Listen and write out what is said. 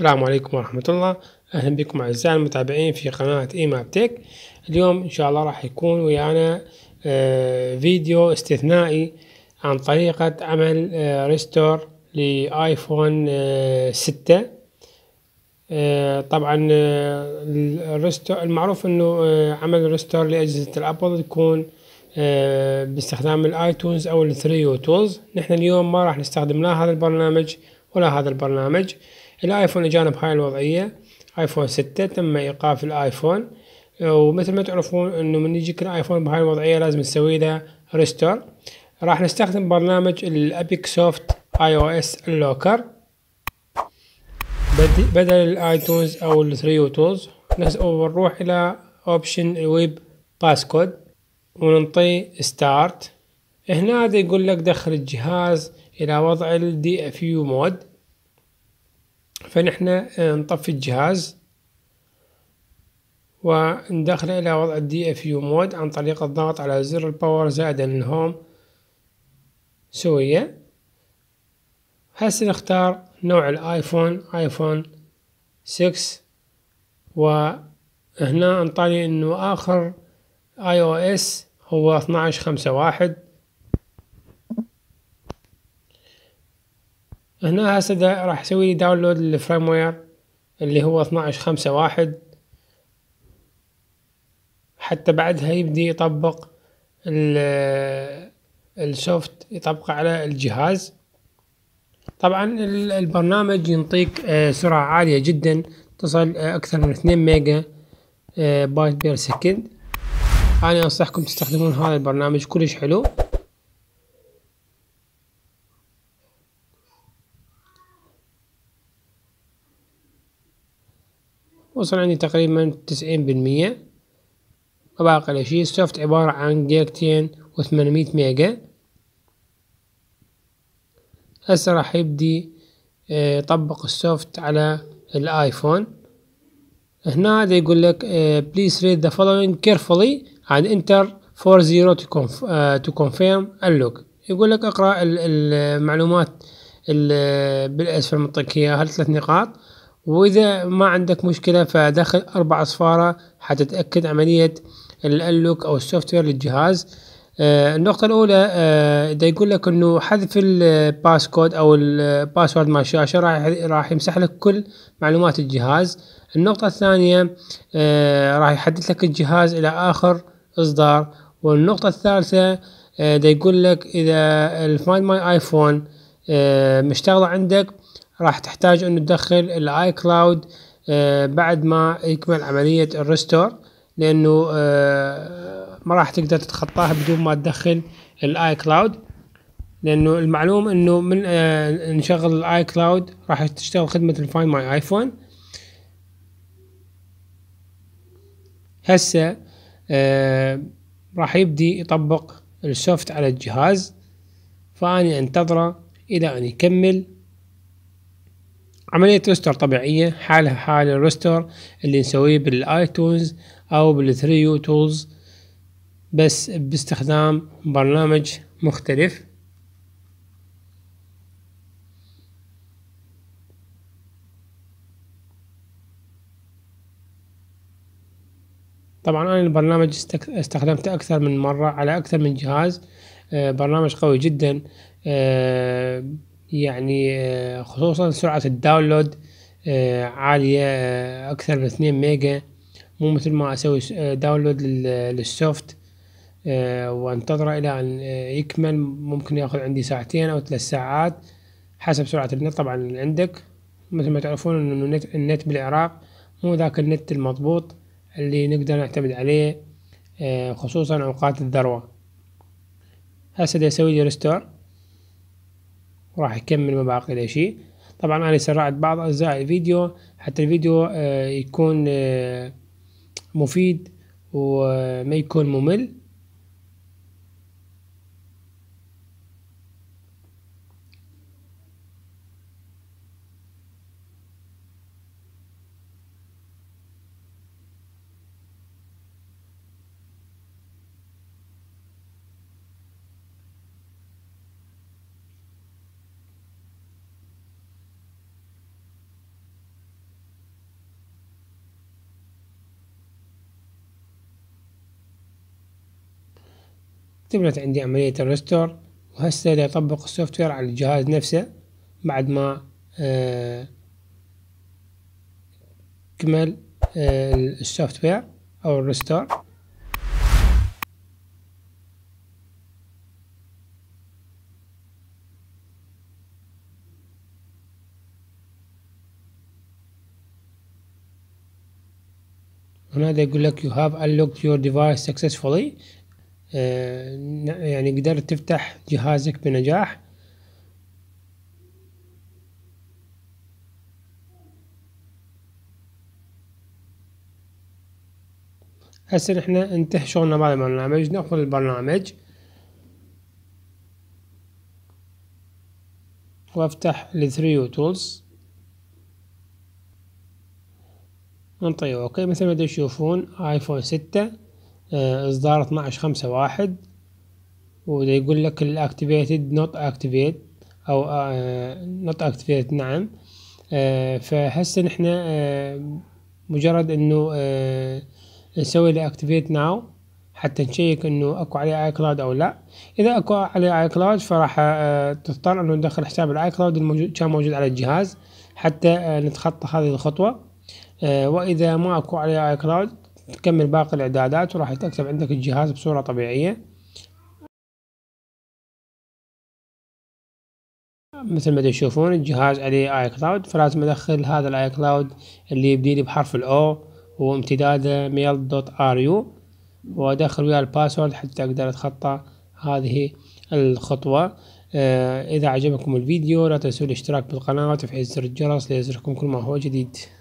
السلام عليكم ورحمة الله أهلا بكم أعزائي المتابعين في قناة إيماب تيك اليوم إن شاء الله راح يكون ويانا آه، فيديو استثنائي عن طريقة عمل آه، ريستور لآيفون آه، ستة طبعا الريستور المعروف أنه عمل ريستور لأجهزة الأبل يكون باستخدام الايتونز او الثريو تولز نحن اليوم ما راح نستخدم لا هذا البرنامج ولا هذا البرنامج الايفون اجانا بهاي الوضعية ايفون ستة تم ايقاف الايفون ومثل ما تعرفون انه من يجيك الايفون بهاي الوضعية لازم نسوي له ريستور راح نستخدم برنامج الابيك سوفت اي او اس اللوكر بدل الايتونز او الثريو تولز ونروح الى اوبشن الويب باسكود وننطي ستارت هنا يقول لك دخل الجهاز الى وضع الدي اف يو مود فنحن آه، نطفي الجهاز وندخل إلى وضع الدي اف يو مود عن طريق الضغط على زر الباور زائد الهوم سوية هسه نختار نوع الايفون ايفون 6 وهنا انطاني انه اخر اي او اس هو 12.5.1 هنا هسه راح اسوي لي داونلود للفريم وير اللي هو 1 حتى بعدها يبدي يطبق السوفت يطبق على الجهاز طبعا البرنامج ينطيك آه، سرعة عالية جدا تصل آه، أكثر من 2 ميجا آه، بايت بير سكند أنا أنصحكم تستخدمون هذا البرنامج كلش حلو وصل عندي تقريبا تسعين بالمية وباقي الأشياء السوفت عبارة عن جيجتين وثمانمية ميجا هسه راح يبدي آه، يطبق السوفت على الايفون هنا هذا يقول لك بليز ريد ذا فولوينج كيرفولي عاد انتر 40 زيرو تو كونفيرم اللوك يقول لك اقرا المعلومات بالاسفل منطقك اياها ثلاث نقاط وإذا ما عندك مشكلة فدخل أربع أصفارة حتى تأكد عملية الأنلوك أو السوفت وير للجهاز آه النقطة الأولى آه ده يقول لك إنه حذف الباسكود أو الباسورد مال الشاشة راح راح يمسح لك كل معلومات الجهاز النقطة الثانية آه راح يحدث لك الجهاز إلى آخر إصدار والنقطة الثالثة ده آه، يقول لك إذا الفايند ماي آيفون آه، مشتغلة عندك راح تحتاج انه تدخل الاي آه، كلاود بعد ما يكمل عملية الريستور لانه آه، ما راح تقدر تتخطاها بدون ما تدخل الاي كلاود لانه المعلوم انه من آه، نشغل الاي كلاود راح تشتغل خدمة الفاين ماي ايفون هسه راح يبدي يطبق السوفت على الجهاز فأني أنتظره إلى أن يكمل عملية ريستور طبيعية حالها حال الريستور اللي نسويه بالايتونز او بالثريو تولز بس باستخدام برنامج مختلف طبعا انا البرنامج استخدمته اكثر من مرة على اكثر من جهاز آه، برنامج قوي جدا آه، يعني آه، خصوصا سرعة الداونلود آه، عالية آه، أكثر من 2 ميجا مو مثل ما أسوي داونلود للسوفت وانتظره إلى أن يكمل ممكن ياخذ عندي ساعتين أو ثلاث ساعات حسب سرعة النت طبعا اللي عندك مثل ما تعرفون أن النت, النت بالعراق مو ذاك النت المضبوط اللي نقدر نعتمد عليه خصوصا أوقات الذروة هسه اسوي لي ريستور وراح يكمل ما باقي له شيء طبعا انا سرعت بعض اجزاء الفيديو حتى الفيديو آه، يكون آه، مفيد وما يكون ممل تمت عندي عملية الريستور وهسه بدي أطبق السوفت وير على الجهاز نفسه بعد ما آه، كمل آه، السوفت وير أو الريستور هنا يقول لك you have unlocked your device successfully آه، يعني قدرت تفتح جهازك بنجاح هسه نحن انتهي شغلنا مع البرنامج ناخذ البرنامج وافتح الثريو تولز نعطيه اوكي مثل ما تشوفون ايفون 6 اصدار آه، 12 خمسة واحد وده يقول لك الاكتيفيتد نوت اكتيفيت او نوت آه، اكتيفيت نعم آه، فهسه نحن مجرد انه نسوي له اكتيفيت ناو حتى نشيك انه اكو عليه اي كلاود او لا اذا اكو عليه اي كلاود فراح تضطر انه ندخل حساب الاي كلاود الموجود كان موجود على الجهاز حتى نتخطى هذه الخطوه واذا ما اكو عليه اي كلاود تكمل باقي الإعدادات وراح يتكتب عندك الجهاز بصورة طبيعية مثل ما تشوفون الجهاز عليه اي كلاود فلازم ادخل هذا الاي كلاود اللي يبدي لي بحرف الاو وامتداده ميل دوت ار يو وادخل وياه الباسورد حتى اقدر اتخطى هذه الخطوة آه، اذا عجبكم الفيديو لا تنسوا الاشتراك بالقناة وتفعيل زر الجرس ليصلكم كل ما هو جديد